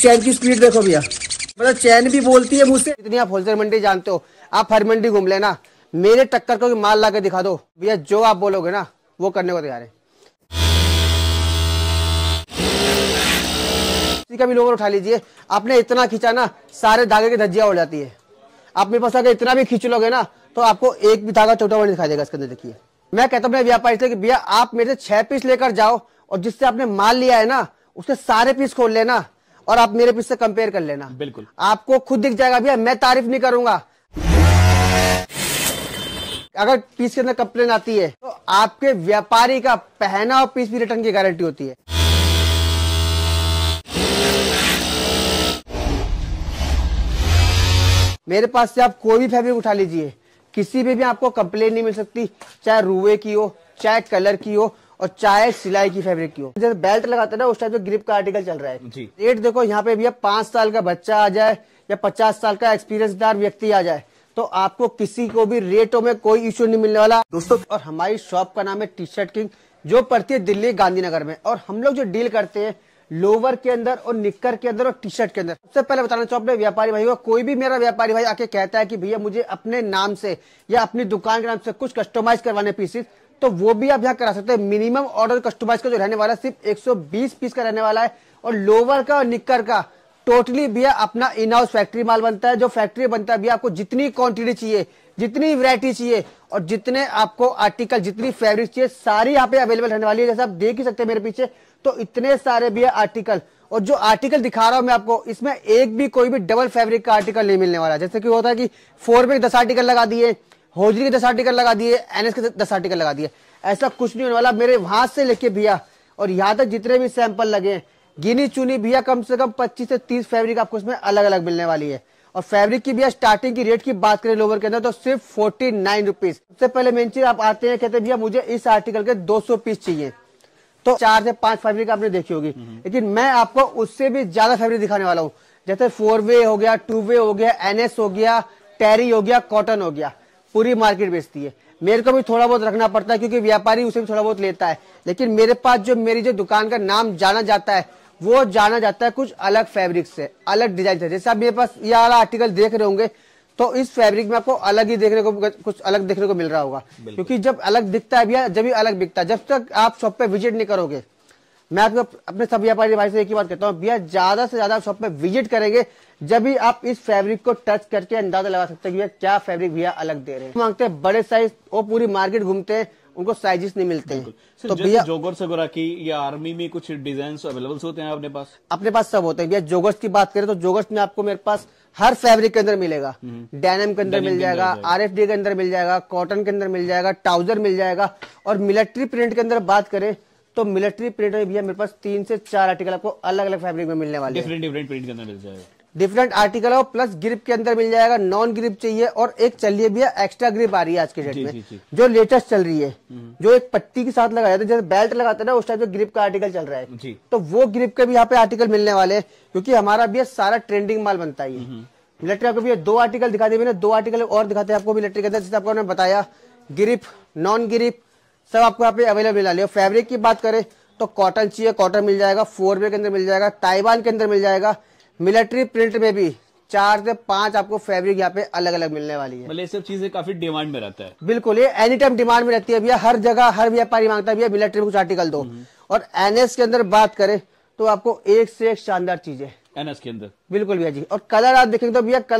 चैन की स्पीड देखो भैया मतलब चैन भी बोलती है मुझसे इतनी आप होलसेल मंडी जानते हो आप हर मंडी घूम लेना मेरे टक्कर को माल ला के दिखा दो भैया जो आप बोलोगे ना वो करने को तैयार है का भी लोगों उठा लीजिए आपने इतना खींचा ना सारे धागे की धज्जिया हो जाती है आप मेरे पास अगर इतना भी खींच लोगे ना तो आपको एक भी धागा छोटा बड़ा दिखाई देगा इसके अंदर देखिए मैं कहता हूँ व्यापारी से भैया आप मेरे से छह पीस लेकर जाओ और जिससे आपने माल लिया है ना उसके सारे पीस खोल लेना और आप मेरे पीछे कंपेयर कर लेना बिल्कुल आपको खुद दिख जाएगा भैया मैं तारीफ नहीं करूंगा अगर पीस के अंदर कंप्लेन आती है तो आपके व्यापारी का पहना और पीस भी रिटर्न की गारंटी होती है मेरे पास से आप कोई भी फैब्रिक उठा लीजिए किसी भी भी आपको कंप्लेन नहीं मिल सकती चाहे रुए की हो चाहे कलर की हो और चाहे सिलाई की फैब्रिक की हो जैसे बेल्ट लगाते ना उस टाइप जो ग्रिप का आर्टिकल चल रहा है रेट देखो यहाँ पे भैया पांच साल का बच्चा आ जाए या पचास साल का एक्सपीरियंसदार व्यक्ति आ जाए तो आपको किसी को भी रेटों में कोई इश्यू नहीं मिलने वाला दोस्तों और हमारी शॉप का नाम है टी शर्ट किंग जो पड़ती है दिल्ली गांधीनगर में और हम लोग जो डील करते हैं लोवर के अंदर और निक्कर के अंदर और टी शर्ट के अंदर सबसे पहले बताना चाहो अपने व्यापारी भाई को कोई भी मेरा व्यापारी भाई आके कहता है कि भैया मुझे अपने नाम से या अपनी दुकान के नाम से कुछ कस्टमाइज करवाने पीसेस तो वो भी आप यहाँ करा सकते हैं मिनिमम ऑर्डर कस्टमाइज का जो रहने वाला है सिर्फ 120 पीस का रहने वाला है और लोअर का और निकर का टोटली भैया अपना इन हाउस फैक्ट्री माल बनता है जो फैक्ट्री बनता है भैया आपको जितनी क्वांटिटी चाहिए जितनी वैरायटी चाहिए और जितने आपको आर्टिकल जितनी फैब्रिक चाहिए सारी यहाँ पे अवेलेबल रहने वाली है जैसे आप देख ही सकते हैं मेरे पीछे तो इतने सारे भैया आर्टिकल और जो आर्टिकल दिखा रहा हूं मैं आपको इसमें एक भी कोई भी डबल फैब्रिक का आर्टिकल नहीं मिलने वाला जैसे कि होता है कि फोर में दस आर्टिकल लगा दिए होजरी के दस आर्टिकल लगा दिए एनएस के दस आर्टिकल लगा दिए ऐसा कुछ नहीं होने वाला मेरे वहां से लेके भैया और यहाँ तक जितने भी सैंपल लगे गिनी चुनी भैया कम से कम 25 से 30 फैब्रिक आपको इसमें अलग अलग मिलने वाली है और फैब्रिक की भैया स्टार्टिंग की रेट की बात करें लोवर के अंदर तो सिर्फ फोर्टी नाइन रुपीज सबसे पहले मेन चीज आप आते हैं कहते हैं भैया मुझे इस आर्टिकल के सौ पीस चाहिए तो चार से पांच फैब्रिक आपने देखी होगी हम्म। लेकिन मैं आपको उससे भी ज्यादा फैब्रिक दिखाने वाला हूँ जैसे फोर वे हो गया टू वे हो गया एनएस हो गया टेरी हो गया कॉटन हो गया पूरी मार्केट बेचती है मेरे को भी थोड़ा बहुत रखना पड़ता है क्योंकि व्यापारी उसे भी थोड़ा बहुत लेता है लेकिन मेरे पास जो मेरी जो दुकान का नाम जाना जाता है वो जाना जाता है कुछ अलग फैब्रिक से अलग डिजाइन से जैसे आप मेरे पास ये वाला आर्टिकल देख रहे होंगे तो इस फैब्रिक में आपको अलग ही देखने को कुछ अलग देखने को मिल रहा होगा क्योंकि जब अलग दिखता है भैया जब भी अलग बिकता है जब तक आप शॉप पे विजिट नहीं करोगे मैं आपको अपने सब व्यापारी भाई से एक ही बात कहता हूँ भैया ज्यादा से ज्यादा शॉप पे विजिट करेंगे जब भी आप इस फैब्रिक को टच करके अंदाजा लगा सकते हैं भैया क्या फैब्रिक भैया अलग दे रहे हैं मांगते हैं बड़े साइज वो पूरी मार्केट घूमते हैं उनको साइजेस नहीं मिलते हैं तो भैया से वगैरह की या आर्मी में कुछ डिजाइन अवेलेबल होते हैं अपने पास अपने पास सब होते हैं भैया जोगर्स की बात करें तो जोगर्स में आपको मेरे पास हर फैब्रिक के अंदर मिलेगा डेनिम हम्म। के अंदर मिल जाएगा आर के अंदर मिल जाएगा कॉटन के अंदर मिल जाएगा ट्राउजर मिल जाएगा और मिलिट्री प्रिंट के अंदर बात करें तो मिलिट्री प्रिंट में भैया मेरे पास तीन से चार आर्टिकल आपको अलग अलग फैब्रिक में मिलने वाले डिफरेंट डिफरेंट प्रिंट के अंदर मिल जाएगा डिफरेंट आर्टिकल और प्लस ग्रिप के अंदर मिल जाएगा नॉन ग्रिप चाहिए और एक चलिए भैया एक्स्ट्रा ग्रिप आ रही है आज के डेट में जी, जी. जो लेटेस्ट चल रही है हम्म। जो एक पट्टी के साथ लगाया जाता है जैसे बेल्ट लगाते ना उस टाइप जो ग्रिप का आर्टिकल चल रहा है तो वो ग्रिप के भी यहाँ पे आर्टिकल मिलने वाले क्योंकि हमारा भैया सारा ट्रेंडिंग माल बनता है मिलिट्री हम्म। आपको भी दो आर्टिकल दिखा दिए मैंने दो आर्टिकल और दिखाते हैं आपको मिलिट्री के अंदर जैसे आपको बताया ग्रिप नॉन ग्रिप सब आपको यहाँ पे अवेलेबल डालिए फैब्रिक की बात करें तो कॉटन चाहिए कॉटन मिल जाएगा फोर वे के अंदर मिल जाएगा ताइवान के अंदर मिल जाएगा मिलिट्री प्रिंट में भी चार से पांच आपको फैब्रिक यहाँ पे अलग अलग मिलने वाली है मतलब ये सब चीजें काफी डिमांड में रहता है बिल्कुल ये एनी टाइम डिमांड में रहती है भैया हर जगह हर व्यापारी मांगता है भैया मिलिट्री कुछ आर्टिकल दो हम्म। और एनएस के अंदर बात करें तो आपको एक से एक शानदार चीज है एनएस के अंदर बिल्कुल भैया जी और कलर आप देखेंगे तो भैया कलर